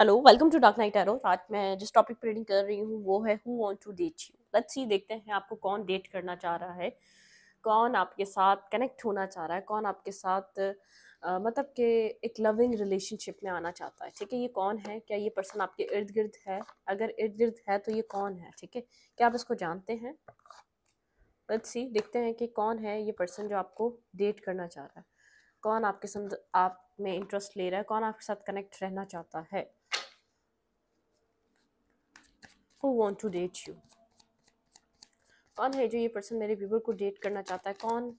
Hello welcome to dark night arrow रात मैं जिस टॉपिक पर रीडिंग कर रही हूँ वो है who want to date you let's see देखते हैं आपको कौन डेट करना चाह रहा है कौन आपके साथ कनेक्ट होना चाह रहा है कौन आपके साथ आ, मतलब के एक लविंग रिलेशनशिप में आना चाहता है ठीक है ये कौन है क्या ये पर्सन आपके इर्द गिर्द है अगर इर्द गिर्द है तो ये कौन है ठीक है क्या आप इसको जानते हैं लेट्स सी देखते हैं कि कौन है ये पर्सन जो आपको डेट करना चाह रहा है कौन आपके समझ आप में इंटरेस्ट ले रहा है कौन आपके साथ कनेक्ट रहना चाहता है who want to date you कौन है जो ये पर्सन मेरे व्यूवर को डेट करना चाहता है कौन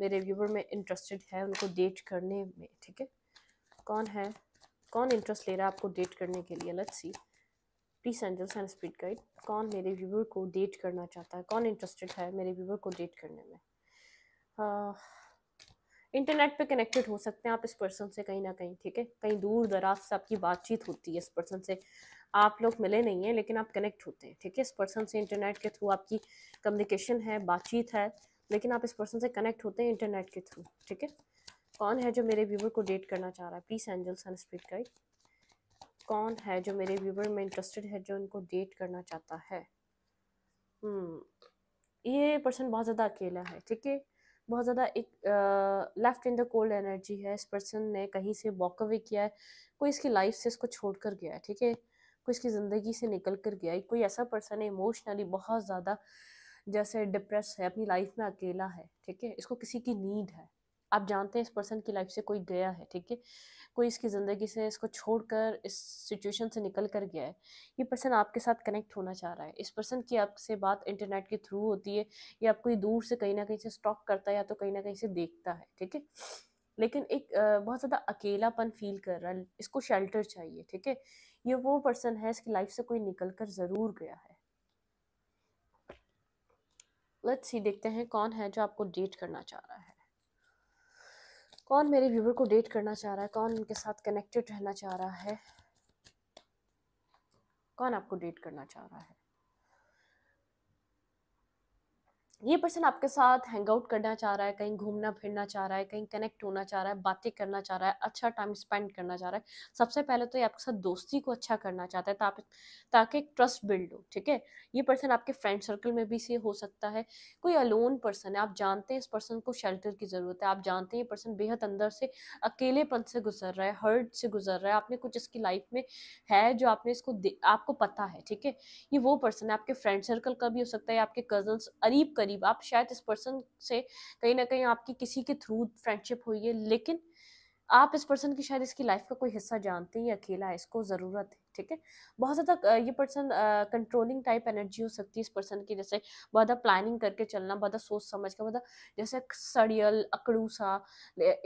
मेरे व्यूवर में इंटरेस्टेड है उनको डेट करने में ठीक है कौन है कौन इंटरेस्ट ले रहा है आपको डेट करने के लिए let's see please angels and spirit guide कौन मेरे व्यूवर को डेट करना चाहता है कौन इंटरेस्टेड है मेरे व्यूवर को डेट करने में uh, इंटरनेट पे कनेक्टेड हो सकते हैं आप इस पर्सन से कहीं ना कहीं ठीक है कहीं दूर दराज से आपकी बातचीत होती है इस पर्सन से आप लोग मिले नहीं हैं लेकिन आप कनेक्ट होते हैं ठीक है इस पर्सन से इंटरनेट के थ्रू आपकी कम्युनिकेशन है बातचीत है लेकिन आप इस पर्सन से कनेक्ट होते हैं इंटरनेट के थ्रू ठीक है कौन है जो मेरे व्यूवर को डेट करना चाह रहा है प्लीज़ एंजल सन स्पीड गाइड कौन है जो मेरे व्यूवर में इंटरेस्टेड है जो उनको डेट करना चाहता है hmm. ये पर्सन बहुत ज़्यादा अकेला है ठीक है बहुत ज़्यादा एक left in the cold energy है इस पर्सन ने कहीं से वॉकअवे किया है कोई इसकी लाइफ से इसको छोड़ कर गया है ठीक है कोई इसकी ज़िंदगी से निकल कर गया है कोई ऐसा पर्सन है इमोशनली बहुत ज़्यादा जैसे डिप्रेस है अपनी लाइफ में अकेला है ठीक है इसको किसी की नीड है आप जानते हैं इस पर्सन की लाइफ से कोई गया है ठीक है कोई इसकी ज़िंदगी से इसको छोड़कर इस सिचुएशन से निकल कर गया है ये पर्सन आपके साथ कनेक्ट होना चाह रहा है इस पर्सन की आपसे बात इंटरनेट के थ्रू होती है या आप कोई दूर से कहीं ना कहीं से स्टॉक करता है या तो कहीं ना कहीं से देखता है ठीक है लेकिन एक बहुत ज़्यादा अकेलापन फील कर रहा है इसको शेल्टर चाहिए ठीक है ये वो पर्सन है इसकी लाइफ से कोई निकल कर ज़रूर गया है लेट्स सी देखते हैं कौन है जो आपको डेट करना चाह रहा है कौन मेरे व्यूवर को डेट करना चाह रहा है कौन उनके साथ कनेक्टेड रहना चाह रहा है कौन आपको डेट करना चाह रहा है ये पर्सन आपके साथ हैंग आउट करना चाह रहा है कहीं घूमना फिरना चाह रहा है कहीं कनेक्ट होना चाह रहा है बातें करना चाह रहा है अच्छा टाइम स्पेंड करना चाह रहा है सबसे पहले तो ये आपके साथ दोस्ती को अच्छा करना चाहता है ता, ताकि एक ट्रस्ट बिल्ड हो ठीक है ये पर्सन आपके फ्रेंड सर्कल में भी से हो सकता है कोई अलोन पर्सन है आप जानते हैं इस पर्सन को शेल्टर की ज़रूरत है आप जानते हैं ये पर्सन बेहद अंदर से अकेलेपन से गुजर रहा है हर्ट से गुजर रहा है आपने कुछ इसकी लाइफ में है जो आपने इसको आपको पता है ठीक है ये वो पर्सन है आपके फ्रेंड सर्कल का भी हो सकता है आपके कजन्स अरीब करीब करीब आप शायद इस पर्सन से कहीं ना कहीं आपकी किसी के थ्रू फ्रेंडशिप हुई है लेकिन आप इस पर्सन की शायद इसकी लाइफ का कोई हिस्सा जानते हैं अकेला है इसको ज़रूरत है ठीक है बहुत ज़्यादा ये पर्सन कंट्रोलिंग टाइप एनर्जी हो सकती है इस पर्सन की जैसे बहुत ज़्यादा प्लानिंग करके चलना बहुत ज़्यादा सोच समझ कर बहुत जैसे सड़ियल अकड़ू सा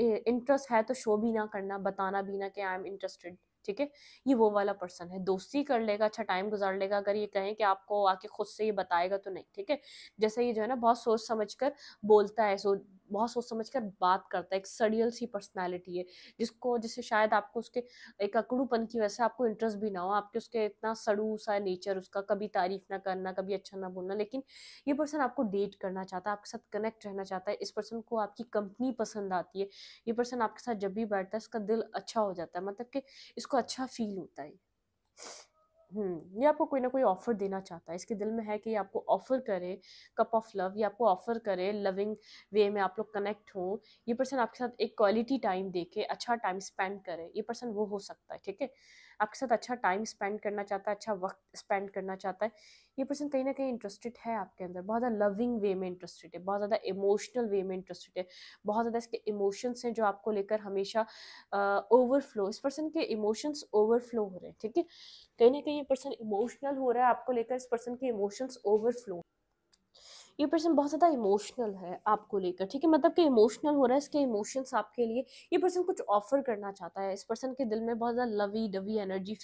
इंटरेस्ट है तो शो भी ना करना बताना भी ना कि आई एम इंटरेस्टेड ठीक है ये वो वाला पर्सन है दोस्ती कर लेगा अच्छा टाइम गुजार लेगा अगर ये कहें कि आपको आके खुद से ये बताएगा तो नहीं ठीक है जैसे ये जो है ना बहुत सोच समझ कर बोलता है सो बहुत सोच समझ कर बात करता है एक सड़ियल सी पर्सनैलिटी है जिसको जिससे शायद आपको उसके एक अकड़ूपन की वजह से आपको इंटरेस्ट भी ना हो आपके उसके इतना सड़ू सा नेचर उसका कभी तारीफ ना करना कभी अच्छा ना बोलना लेकिन ये पर्सन आपको डेट करना चाहता है आपके साथ कनेक्ट रहना चाहता है इस पर्सन को आपकी कंपनी पसंद आती है ये पर्सन आपके साथ जब भी बैठता है इसका दिल अच्छा हो जाता है मतलब कि इसको अच्छा फील होता है हम्म, ये आपको कोई ना कोई ऑफर देना चाहता है इसके दिल में है कि ये आपको ऑफर करे कप ऑफ लव ये आपको ऑफर करे लविंग वे में आप लोग कनेक्ट हो ये पर्सन आपके साथ एक क्वालिटी टाइम देके अच्छा टाइम स्पेंड करे ये पर्सन वो हो सकता है ठीक है आपके साथ अच्छा टाइम स्पेंड करना चाहता है अच्छा वक्त स्पेंड करना चाहता है ये पर्सन कहीं ना कहीं इंटरेस्टेड है आपके अंदर बहुत ज़्यादा लविंग वे में इंटरेस्टेड है बहुत ज़्यादा इमोशनल वे में इंटरेस्टेड है बहुत ज़्यादा इसके इमोशंस हैं जो आपको लेकर हमेशा ओवरफ्लो इस पर्सन के इमोशंस ओवरफ्लो हो रहे हैं ठीक है कहीं ना कहीं ये पर्सन इमोशनल हो रहा है आपको लेकर इस पर्सन के इमोशंस ओवरफ्लो ये पर्सन बहुत ज़्यादा इमोशनल है आपको लेकर ठीक है मतलब कि इमोशनल हो रहा है इसके इमोशंस आपके लिए ये पर्सन कुछ ऑफर करना चाहता है इस पर्सन के दिल में बहुत ज़्यादा लवी डवी एनर्जी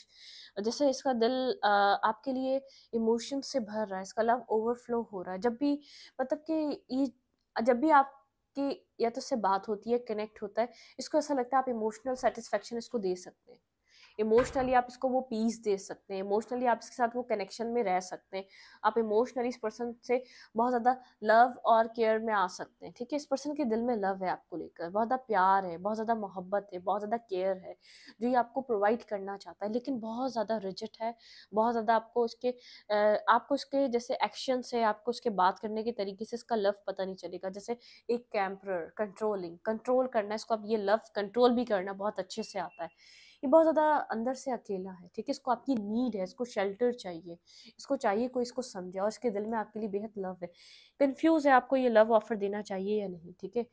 जैसे इसका दिल आपके लिए इमोशन से भर रहा है इसका लव ओवरफ्लो हो रहा है जब भी मतलब कि ये जब भी आप कि या तो से बात होती है कनेक्ट होता है इसको ऐसा लगता है आप इमोशनल सेटिस्फेक्शन इसको दे सकते हैं इमोशनली आप इसको वो पीस दे सकते हैं इमोशनली आप इसके साथ वो कनेक्शन में रह सकते हैं आप इमोशनली इस पर्सन से बहुत ज़्यादा लव और केयर में आ सकते हैं ठीक है इस पर्सन के दिल में लव है आपको लेकर बहुत ज़्यादा प्यार है बहुत ज़्यादा मोहब्बत है बहुत ज़्यादा केयर है जो ये आपको प्रोवाइड करना चाहता है लेकिन बहुत ज़्यादा रिजिट है बहुत ज़्यादा आपको उसके आपको उसके जैसे एक्शन से आपको उसके बात करने के तरीके से इसका लव पता नहीं चलेगा जैसे एक कैम्पर कंट्रोलिंग कंट्रोल करना इसको आप ये लव कंट्रोल भी करना बहुत अच्छे से आता है ये बहुत ज़्यादा अंदर से अकेला है ठीक है इसको आपकी नीड है इसको शेल्टर चाहिए इसको चाहिए कोई इसको समझे और इसके दिल में आपके लिए बेहद लव है कन्फ्यूज़ है आपको ये लव ऑफर देना चाहिए या नहीं ठीक है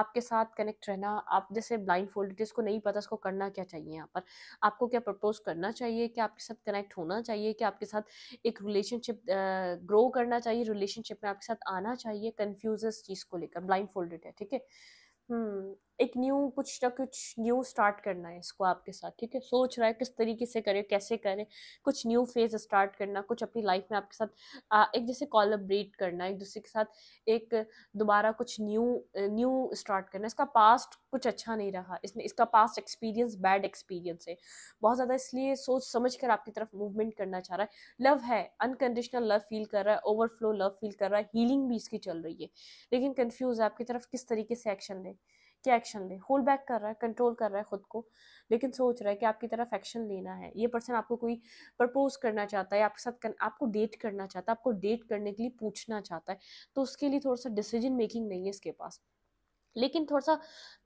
आपके साथ कनेक्ट रहना आप जैसे ब्लाइंड फोल्डेड इसको नहीं पता इसको करना क्या चाहिए यहाँ पर आपको क्या प्रपोज करना चाहिए क्या आपके साथ कनेक्ट होना चाहिए क्या आपके साथ एक रिलेशनशिप ग्रो करना चाहिए रिलेशनशिप में आपके साथ आना चाहिए कन्फ्यूज़ इस चीज़ को लेकर ब्लाइंड फोल्डेड है ठीक है हम्म, एक न्यू कुछ ना कुछ न्यू स्टार्ट करना है इसको आपके साथ ठीक है सोच रहा है किस तरीके से करें कैसे करें कुछ न्यू फेज स्टार्ट करना कुछ अपनी लाइफ में आपके साथ आ, एक जैसे कॉलब्रेट करना एक दूसरे के साथ एक दोबारा कुछ न्यू न्यू स्टार्ट करना इसका पास्ट कुछ अच्छा नहीं रहा इसमें इसका पास्ट एक्सपीरियंस बैड एक्सपीरियंस है बहुत ज़्यादा इसलिए सोच समझ कर आपकी तरफ मूवमेंट करना चाह रहा है लव है अनकंडीशनल लव फील कर रहा है ओवरफ्लो लव फील कर रहा है हीलिंग भी इसकी चल रही है लेकिन कन्फ्यूज़ है आपकी तरफ किस तरीके से एक्शन लें कि एक्शन ले होल्ड बैक कर रहा है कंट्रोल कर रहा है खुद को लेकिन सोच रहा है कि आपकी तरफ एक्शन लेना है ये पर्सन आपको कोई प्रपोज करना चाहता है आपके साथ कर, आपको डेट करना चाहता है आपको डेट करने के लिए पूछना चाहता है तो उसके लिए थोड़ा सा डिसीजन मेकिंग नहीं है इसके पास लेकिन थोड़ा सा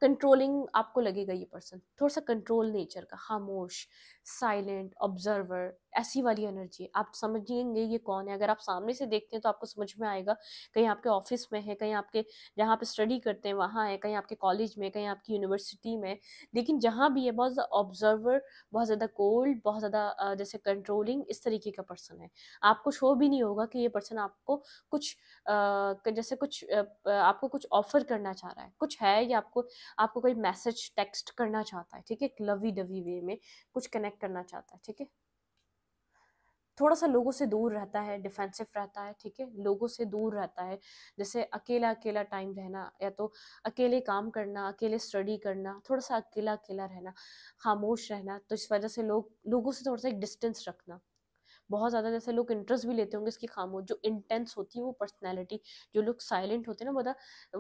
कंट्रोलिंग आपको लगेगा ये पर्सन थोड़ा सा कंट्रोल नेचर का खामोश साइलेंट ऑब्जर्वर ऐसी वाली एनर्जी आप समझेंगे ये कौन है अगर आप सामने से देखते हैं तो आपको समझ में आएगा कहीं आपके ऑफिस में है कहीं आपके जहाँ आप स्टडी करते हैं वहाँ है कहीं आपके कॉलेज में कहीं आपकी यूनिवर्सिटी में लेकिन जहाँ भी है बहुत ज़्यादा ऑब्जर्वर बहुत ज़्यादा कोल्ड बहुत ज़्यादा जैसे कंट्रोलिंग इस तरीके का पर्सन है आपको शो भी नहीं होगा कि ये पर्सन आपको कुछ जैसे कुछ आपको कुछ ऑफर करना चाह रहा है कुछ है या आपको आपको कोई मैसेज टेक्स्ट करना चाहता है ठीक है एक लवी डवी वे में कुछ कनेक्ट कनेक्ट करना चाहता है ठीक है थोड़ा सा लोगों से दूर रहता है डिफेंसिव रहता है ठीक है लोगों से दूर रहता है जैसे अकेला अकेला टाइम रहना या तो अकेले काम करना अकेले स्टडी करना थोड़ा सा अकेला अकेला रहना खामोश रहना तो इस वजह से लोग लोगों से थोड़ा सा एक डिस्टेंस रखना बहुत ज़्यादा जैसे लोग इंटरेस्ट भी लेते होंगे इसकी खामोश जो इंटेंस होती है वो पर्सनैलिटी जो लोग साइलेंट होते हैं ना बता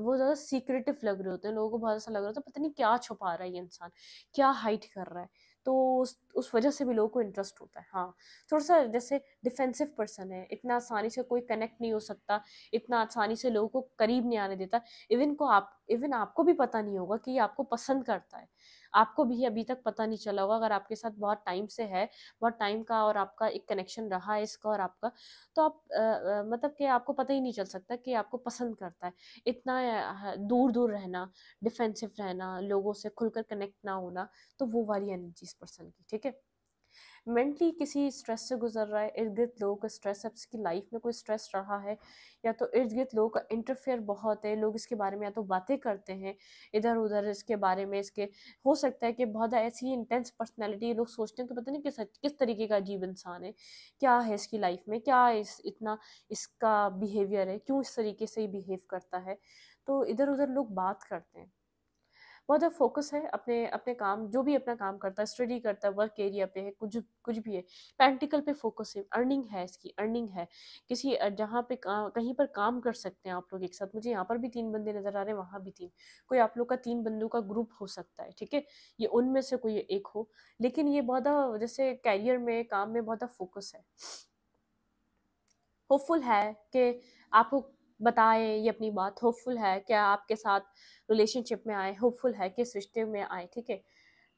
वो ज़्यादा सीक्रेटिव लग रहे होते हैं लोगों को बहुत ऐसा लग रहा होता है पता नहीं क्या छुपा रहा है ये इंसान क्या हाइट कर रहा है तो उस उस वजह से भी लोगों को इंटरेस्ट होता है हाँ थोड़ा सा जैसे डिफेंसिव पर्सन है इतना आसानी से कोई कनेक्ट नहीं हो सकता इतना आसानी से लोगों को करीब नहीं आने देता इवन को आप इवन आपको भी पता नहीं होगा कि ये आपको पसंद करता है आपको भी अभी तक पता नहीं चला होगा अगर आपके साथ बहुत टाइम से है बहुत टाइम का और आपका एक कनेक्शन रहा है इसका और आपका तो आप आ, मतलब कि आपको पता ही नहीं चल सकता कि आपको पसंद करता है इतना दूर दूर रहना डिफेंसिव रहना लोगों से खुलकर कनेक्ट ना होना तो वो वाली एनर्जी इस पर्सन की ठीक है मेंटली किसी स्ट्रेस से गुजर रहा है इर्द गिर्द लोगों का स्ट्रेस है उसकी लाइफ में कोई स्ट्रेस रहा है या तो इर्द गिर्द लोगों का इंटरफेयर बहुत है लोग इसके बारे में या तो बातें करते हैं इधर उधर इसके बारे में इसके हो सकता है कि बहुत ऐसी इंटेंस पर्सनैलिटी लोग सोचते हैं तो पता नहीं किस किस तरीके का अजीब इंसान है क्या है इसकी लाइफ में क्या इस इतना इसका बिहेवियर है क्यों इस तरीके से ही बिहेव करता है तो इधर उधर लोग बात करते हैं बहुत ज़्यादा फोकस है अपने अपने काम जो भी अपना काम करता है स्टडी करता है वर्क एरिया पे है कुछ कुछ भी है पैंटिकल पे फोकस है अर्निंग है इसकी अर्निंग है किसी जहाँ पे कहीं पर काम कर सकते हैं आप लोग एक साथ मुझे यहाँ पर भी तीन बंदे नज़र आ रहे हैं वहाँ भी तीन कोई आप लोग का तीन बंदों का ग्रुप हो सकता है ठीक है ये उनमें से कोई एक हो लेकिन ये बहुत जैसे कैरियर में काम में बहुत फोकस है होपफुल है कि आपको बताएं ये अपनी बात होपफुल है क्या आपके साथ रिलेशनशिप में आए होपफुल है किस रिश्ते में आए ठीक है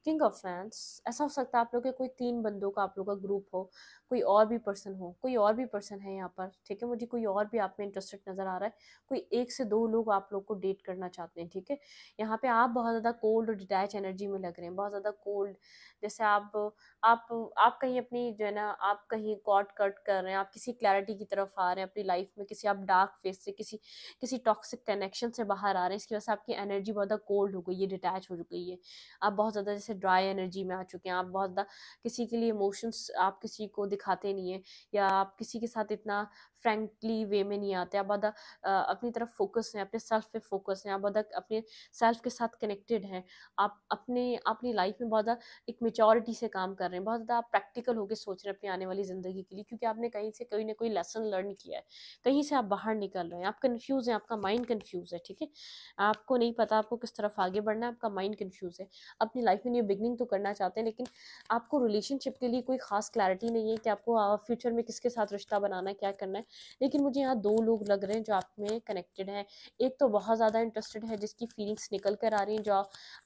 किंग ऑफ फैंस ऐसा हो सकता है आप लोग के कोई तीन बंदों का आप लोग का ग्रुप हो कोई और भी पर्सन हो कोई और भी पर्सन है यहाँ पर ठीक है मुझे कोई और भी आप में इंटरेस्टेड नज़र आ रहा है कोई एक से दो लोग आप लोग को डेट करना चाहते हैं ठीक है यहाँ पे आप बहुत ज़्यादा कोल्ड और डिटैच एनर्जी में लग रहे हैं बहुत ज़्यादा कोल्ड जैसे आप आप आप कहीं अपनी जो है ना आप कहीं कॉट कट कर रहे हैं आप किसी क्लैरिटी की तरफ आ रहे हैं अपनी लाइफ में किसी आप डार्क फेस से किसी किसी टॉक्सिक कनेक्शन से बाहर आ रहे हैं इसकी वजह से आपकी एनर्जी बहुत ज़्यादा कोल्ड हो गई है डिटैच हो गई है आप बहुत ज़्यादा से ड्राई एनर्जी में आ चुके हैं आप बहुत किसी के लिए इमोशंस आप किसी को दिखाते नहीं हैं या आप किसी के साथ इतना फ्रेंकली वे में नहीं आते आप आधा अपनी तरफ फोकस हैं अपने सेल्फ पे फोकस हैं आप आधा अपने सेल्फ के साथ कनेक्टेड हैं आप अपने अपनी लाइफ में बहुत एक मेचोरिटी से काम कर रहे हैं बहुत ज़्यादा आप प्रैक्टिकल होकर सोच रहे हैं अपनी आने वाली ज़िंदगी के लिए क्योंकि आपने कहीं से कोई ना कोई लेसन लर्न किया है कहीं से आप बाहर निकल रहे हैं आप कन्फ्यूज़ हैं आपका माइंड कन्फ्यूज़ है ठीक है आपको नहीं पता आपको किस तरफ आगे बढ़ना है आपका माइंड कन्फ्यूज़ है अपनी लाइफ में न्यू बिगनिंग तो करना चाहते हैं लेकिन आपको रिलेशनशिप के लिए कोई खास क्लैरिटी नहीं है कि आपको फ्यूचर में किसके साथ रिश्ता बनाना है क्या करना है लेकिन मुझे यहाँ दो लोग लग रहे हैं जो आप में कनेक्टेड हैं एक तो बहुत ज़्यादा इंटरेस्टेड है जिसकी फीलिंग्स निकल कर आ रही हैं जो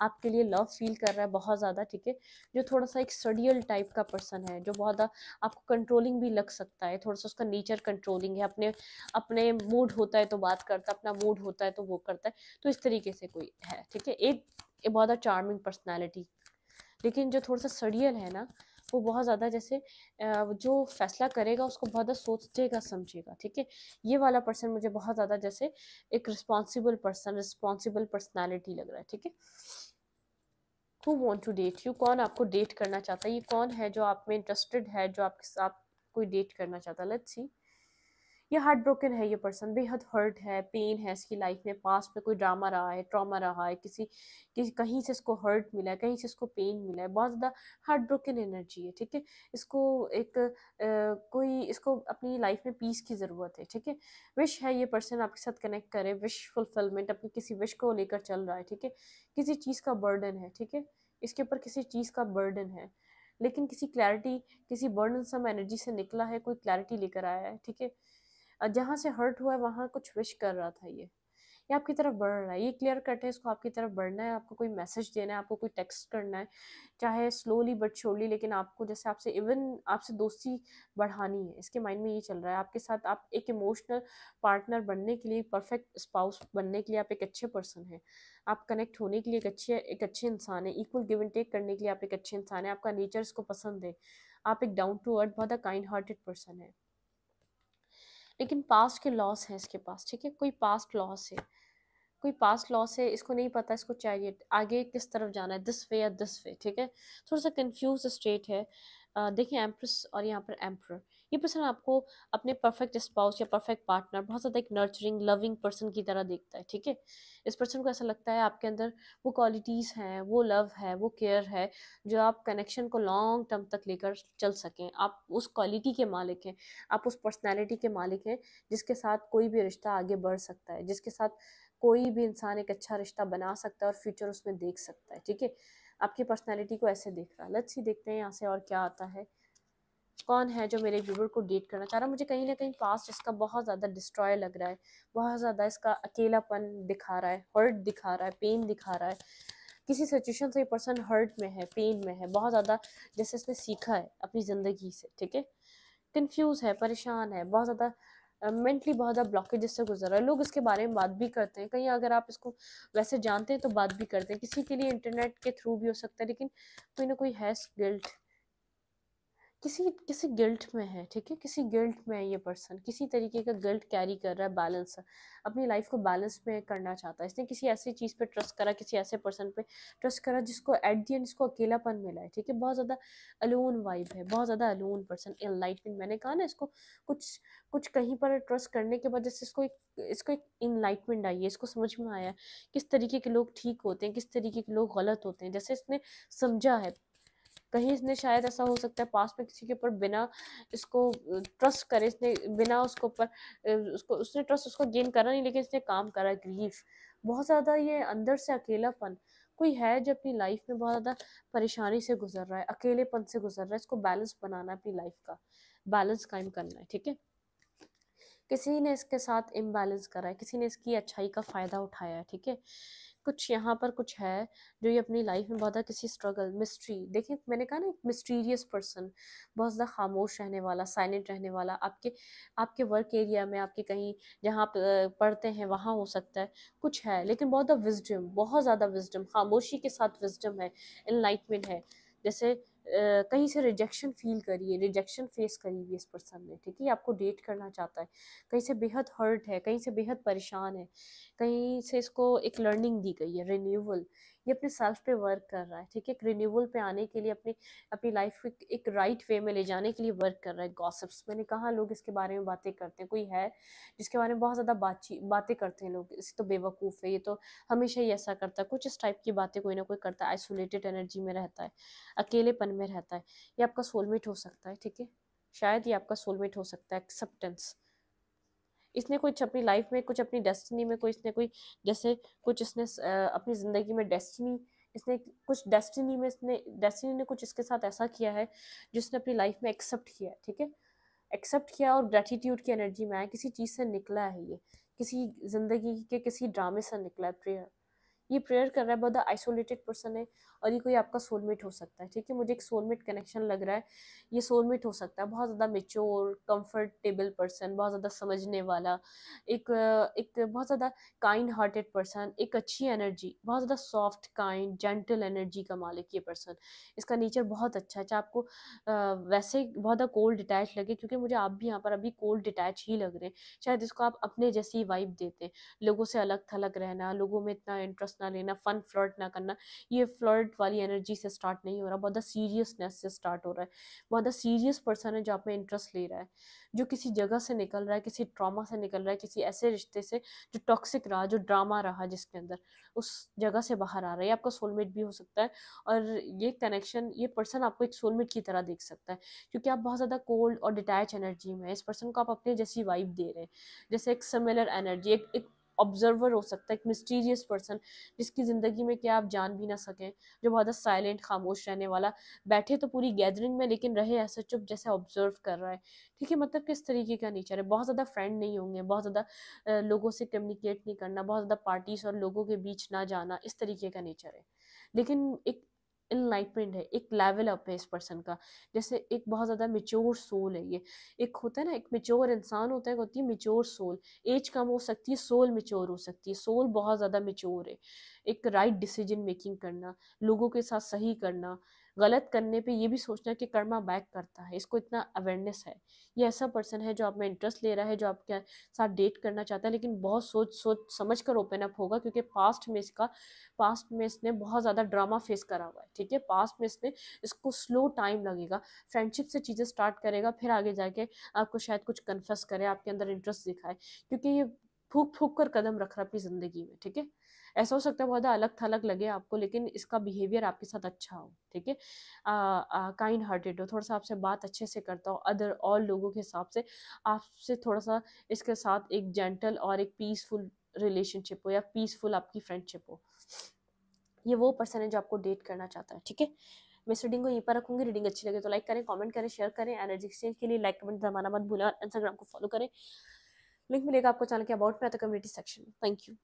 आपके लिए लव फील कर रहा है बहुत ज़्यादा ठीक है जो थोड़ा सा एक सडियल टाइप का पर्सन है जो बहुत आपको कंट्रोलिंग भी लग सकता है थोड़ा सा उसका नेचर कंट्रोलिंग है अपने अपने मूड होता है तो बात करता है अपना मूड होता है तो वो करता है तो इस तरीके से कोई है ठीक है एक, एक बहुत चार्मिंग पर्सनैलिटी लेकिन जो थोड़ा सा सड़ियल है ना वो बहुत ज़्यादा जैसे जो फैसला करेगा उसको बहुत ज़्यादा सोचेगा समझेगा ठीक है ये वाला पर्सन मुझे बहुत ज़्यादा जैसे एक रिस्पॉन्सिबल पर्सन रिस्पॉन्सिबल पर्सनैलिटी लग रहा है ठीक है who want to date you कौन आपको डेट करना चाहता है ये कौन है जो आप में इंटरेस्टेड है जो आपके साथ कोई डेट करना चाहता है लेट्स सी ये हार्ट ब्रोकन है ये पर्सन बेहद हर्ट है पेन है इसकी लाइफ में पास में कोई ड्रामा रहा है ट्रामा रहा है किसी किसी कहीं से इसको हर्ट मिला है कहीं से इसको पेन मिला है बहुत ज़्यादा हार्ट ब्रोकन एनर्जी है ठीक है इसको एक आ, कोई इसको अपनी लाइफ में पीस की ज़रूरत है ठीक है विश है ये पर्सन आपके साथ कनेक्ट करे विश फुलफिलमेंट अपनी किसी विश को लेकर चल रहा है ठीक है किसी चीज़ का बर्डन है ठीक है इसके ऊपर किसी चीज़ का बर्डन है लेकिन किसी क्लैरिटी किसी बर्डन सम एनर्जी से निकला है कोई क्लैरिटी लेकर आया है ठीक है जहाँ से हर्ट हुआ है वहाँ कुछ विश कर रहा था ये ये आपकी तरफ बढ़ रहा है ये क्लियर कट है इसको आपकी तरफ बढ़ना है आपको कोई मैसेज देना है आपको कोई टेक्स्ट करना है चाहे स्लोली बट श्योरली लेकिन आपको जैसे आपसे इवन आपसे दोस्ती बढ़ानी है इसके माइंड में ये चल रहा है आपके साथ आप एक इमोशनल पार्टनर बनने के लिए परफेक्ट स्पाउस बनने के लिए आप एक अच्छे पर्सन हैं आप कनेक्ट होने के लिए एक अच्छे एक अच्छे इंसान है इक्वल गिव एंड टेक करने के लिए आप एक अच्छे इंसान है आपका नेचर इसको पसंद है आप एक डाउन टू अर्थ बहुत काइंड हार्टेड पर्सन है लेकिन पास्ट के लॉस हैं इसके पास ठीक है कोई पास्ट लॉस है कोई पास्ट लॉस है इसको नहीं पता इसको चाहिए आगे किस तरफ जाना है दिस वे या दिस वे ठीक है थोड़ा सा कंफ्यूज स्टेट है देखिए एम्प्रेस और यहाँ पर एम्प्रर ये पर्सन आपको अपने परफेक्ट स्पाउस या परफेक्ट पार्टनर बहुत ज़्यादा एक नर्चरिंग लविंग पर्सन की तरह देखता है ठीक है इस पर्सन को ऐसा लगता है आपके अंदर वो क्वालिटीज़ हैं वो लव है वो केयर है जो आप कनेक्शन को लॉन्ग टर्म तक लेकर चल सकें आप उस क्वालिटी के मालिक हैं आप उस पर्सनैलिटी के मालिक हैं जिसके साथ कोई भी रिश्ता आगे बढ़ सकता है जिसके साथ कोई भी इंसान एक अच्छा रिश्ता बना सकता है और फ्यूचर उसमें देख सकता है ठीक है आपकी पर्सनैलिटी को ऐसे देख रहा है लच्छी ही देखते हैं यहाँ से और क्या आता है कौन है जो मेरे व्यूवर को डेट करना चाह रहा है मुझे कहीं ना कहीं पास्ट इसका बहुत ज़्यादा डिस्ट्रॉय लग रहा है बहुत ज़्यादा इसका अकेलापन दिखा रहा है हर्ट दिखा रहा है पेन दिखा रहा है किसी सिचुएशन से ये पर्सन हर्ट में है पेन में है बहुत ज़्यादा जैसे इसने सीखा है अपनी ज़िंदगी से ठीक है कन्फ्यूज़ है परेशान है बहुत ज़्यादा मेंटली बहुत ज़्यादा ब्लॉकेज से गुजर रहा है लोग इसके बारे में बात भी करते हैं कहीं अगर आप इसको वैसे जानते हैं तो बात भी करते हैं किसी के लिए इंटरनेट के थ्रू भी हो सकता है लेकिन कोई ना कोई हैस गिल्ट किसी किसी गिल्ट में है ठीक है किसी गिल्ट में है ये पर्सन किसी तरीके का गिल्ट कैरी कर रहा है बैलेंस अपनी लाइफ को बैलेंस में करना चाहता है इसने किसी ऐसी चीज़ पे ट्रस्ट करा किसी ऐसे पर्सन पे ट्रस्ट करा जिसको एट दी एंड इसको अकेलापन मिला है ठीक है बहुत ज़्यादा अलोन वाइब है बहुत ज़्यादा अलोन पर्सन इनलाइटमेंट मैंने कहा ना इसको कुछ कुछ कहीं पर ट्रस्ट करने के बाद जैसे इसको एक इसको एक इनलाइटमेंट आई है इसको समझ में आया किस तरीके के लोग ठीक होते हैं किस तरीके के लोग गलत होते हैं जैसे इसने समझा है कहीं इसने शायद ऐसा हो सकता है पास में किसी के ऊपर बिना इसको ट्रस्ट करे इसने बिना उसको ऊपर उसको उसने ट्रस्ट उसको गेन करा नहीं लेकिन इसने काम करा ग्रीफ बहुत ज़्यादा ये अंदर से अकेलापन कोई है जो अपनी लाइफ में बहुत ज़्यादा परेशानी से गुजर रहा है अकेलेपन से गुजर रहा है इसको बैलेंस बनाना है अपनी लाइफ का बैलेंस कायम करना है ठीक है किसी ने इसके साथ इम्बैलेंस करा है किसी ने इसकी अच्छाई का फ़ायदा उठाया है ठीक है कुछ यहाँ पर कुछ है जो ये अपनी लाइफ में बहुत ज़्यादा किसी स्ट्रगल मिस्ट्री देखिए मैंने कहा ना एक मिस्टीरियस पर्सन बहुत ज़्यादा खामोश रहने वाला साइलेंट रहने वाला आपके आपके वर्क एरिया में आपके कहीं जहाँ आप पढ़ते हैं वहाँ हो सकता है कुछ है लेकिन बहुत ज़्यादा विजडम बहुत ज़्यादा विजडम खामोशी के साथ विजडम है इनलाइटमेंट है जैसे कहीं से रिजेक्शन फील करिए रिजेक्शन फेस करी हुई इस पर्सन ने ठीक है आपको डेट करना चाहता है कहीं से बेहद हर्ट है कहीं से बेहद परेशान है कहीं से इसको एक लर्निंग दी गई है रिन्यूअल ये अपने सेल्फ पे वर्क कर रहा है ठीक है एक रिन्यूअल पे आने के लिए अपनी अपनी लाइफ को एक राइट वे में ले जाने के लिए वर्क कर रहा है गॉसिप्स मैंने कहा लोग इसके बारे में बातें करते हैं कोई है जिसके बारे में बहुत ज़्यादा बातचीत बातें करते हैं लोग इसे तो बेवकूफ़ है ये तो हमेशा ही ऐसा करता है कुछ इस टाइप की बातें कोई ना कोई करता है आइसोलेटेड एनर्जी में रहता है अकेलेपन में रहता है ये आपका सोलमेट हो सकता है ठीक है शायद ये आपका सोलमेट हो सकता है एक्सेप्टेंस इसने कुछ अपनी लाइफ में कुछ अपनी डेस्टिनी में कोई इसने कोई जैसे कुछ इसने अपनी ज़िंदगी में डेस्टिनी इसने कुछ डेस्टिनी में इसने डेस्टिनी ने कुछ इसके साथ ऐसा किया है जिसने अपनी लाइफ में एक्सेप्ट किया है ठीक है एक्सेप्ट किया और ग्रेटिट्यूड की एनर्जी में आया किसी चीज़ से निकला है ये किसी ज़िंदगी के किसी ड्रामे से निकला है प्रेयर ये प्रेयर कर रहा है बहुत आइसोलेटेड पर्सन है और ये कोई आपका सोलमेट हो सकता है ठीक है मुझे एक सोलमेट कनेक्शन लग रहा है ये सोलमेट हो सकता है बहुत ज़्यादा मेच्योर कंफर्टेबल पर्सन बहुत ज़्यादा समझने वाला एक एक बहुत ज़्यादा काइंड हार्टेड पर्सन एक अच्छी एनर्जी बहुत ज़्यादा सॉफ्ट काइंड जेंटल एनर्जी का मालिक ये पर्सन इसका नेचर बहुत अच्छा है चाहे अच्छा, आपको वैसे बहुत ज़्यादा कोल्ड डिटैच लगे क्योंकि मुझे आप भी यहाँ पर अभी कोल्ड डिटैच ही लग रहे हैं शायद इसको आप अपने जैसी वाइब देते हैं लोगों से अलग थलग रहना लोगों में इतना इंटरेस्ट ना लेना फ़न फ्लर्ट ना करना ये फ्लर्ट वाली एनर्जी से स्टार्ट नहीं हो रहा बहुत ज़्यादा सीरियसनेस से स्टार्ट हो रहा है बहुत ज़्यादा सीरियस पर्सन है जो आप में इंटरेस्ट ले रहा है जो किसी जगह से निकल रहा है किसी ट्रामा से निकल रहा है किसी ऐसे रिश्ते से जो टॉक्सिक रहा जो ड्रामा रहा जिसके अंदर उस जगह से बाहर आ रहा है आपका सोलमेट भी हो सकता है और ये कनेक्शन ये पर्सन आपको एक सोलमेट की तरह देख सकता है क्योंकि आप बहुत ज़्यादा कोल्ड और डिटैच एनर्जी में इस पर्सन को आप अपने जैसी वाइब दे रहे हैं जैसे एक सिमिलर एनर्जी एक एक ऑब्जर्वर हो सकता है एक मिस्टीरियस पर्सन जिसकी ज़िंदगी में क्या आप जान भी ना सकें जो बहुत ज़्यादा साइलेंट खामोश रहने वाला बैठे तो पूरी गैदरिंग में लेकिन रहे ऐसे चुप जैसे ऑब्जर्व कर रहा है ठीक है मतलब किस तरीके का नेचर है बहुत ज़्यादा फ्रेंड नहीं होंगे बहुत ज़्यादा लोगों से कम्युनिकेट नहीं करना बहुत ज़्यादा पार्टीज और लोगों के बीच ना जाना इस तरीके का नेचर है लेकिन एक इनलाइटमेंट है एक लेवल अप है इस पर्सन का जैसे एक बहुत ज़्यादा मेच्योर सोल है ये एक होता है ना एक मेच्योर इंसान होता है होती है मेच्योर सोल एज कम हो सकती है सोल मेच्योर हो सकती है सोल बहुत ज़्यादा मेच्योर है एक राइट डिसीजन मेकिंग करना लोगों के साथ सही करना गलत करने पे ये भी सोचना कि कर्मा बैक करता है इसको इतना अवेयरनेस है ये ऐसा पर्सन है जो आप में इंटरेस्ट ले रहा है जो आपके साथ डेट करना चाहता है लेकिन बहुत सोच सोच समझ कर ओपन अप होगा क्योंकि पास्ट में इसका पास्ट में इसने बहुत ज़्यादा ड्रामा फेस करा हुआ है ठीक है पास्ट में इसने इसको स्लो टाइम लगेगा फ्रेंडशिप से चीज़ें स्टार्ट करेगा फिर आगे जाके आपको शायद कुछ कन्फेस करे आपके अंदर इंटरेस्ट दिखाए क्योंकि ये फूक फूक कर कदम रख रहा अपनी ज़िंदगी में ठीक है ऐसा हो सकता है बहुत अलग थलग लगे आपको लेकिन इसका बिहेवियर आपके साथ अच्छा हो ठीक है काइंड हार्टेड हो थोड़ा सा आपसे बात अच्छे से करता हो अदर और लोगों के हिसाब से आपसे थोड़ा सा इसके साथ एक जेंटल और एक पीसफुल रिलेशनशिप हो या पीसफुल आपकी फ्रेंडशिप हो ये वो पर्सन है जो आपको डेट करना चाहता है ठीक है मैं इस रीडिंग को यहीं पर रखूंगी रीडिंग अच्छी लगे तो लाइक करें कमेंट करें शेयर करें एनर्जी एक्सचेंज के लिए लाइक कमेंट जमाना मत भूलें और इंस्टाग्राम को फॉलो करें लिंक मिलेगा आपको चैनल के अबाउट में तो कम्युनिटी सेक्शन में थैंक यू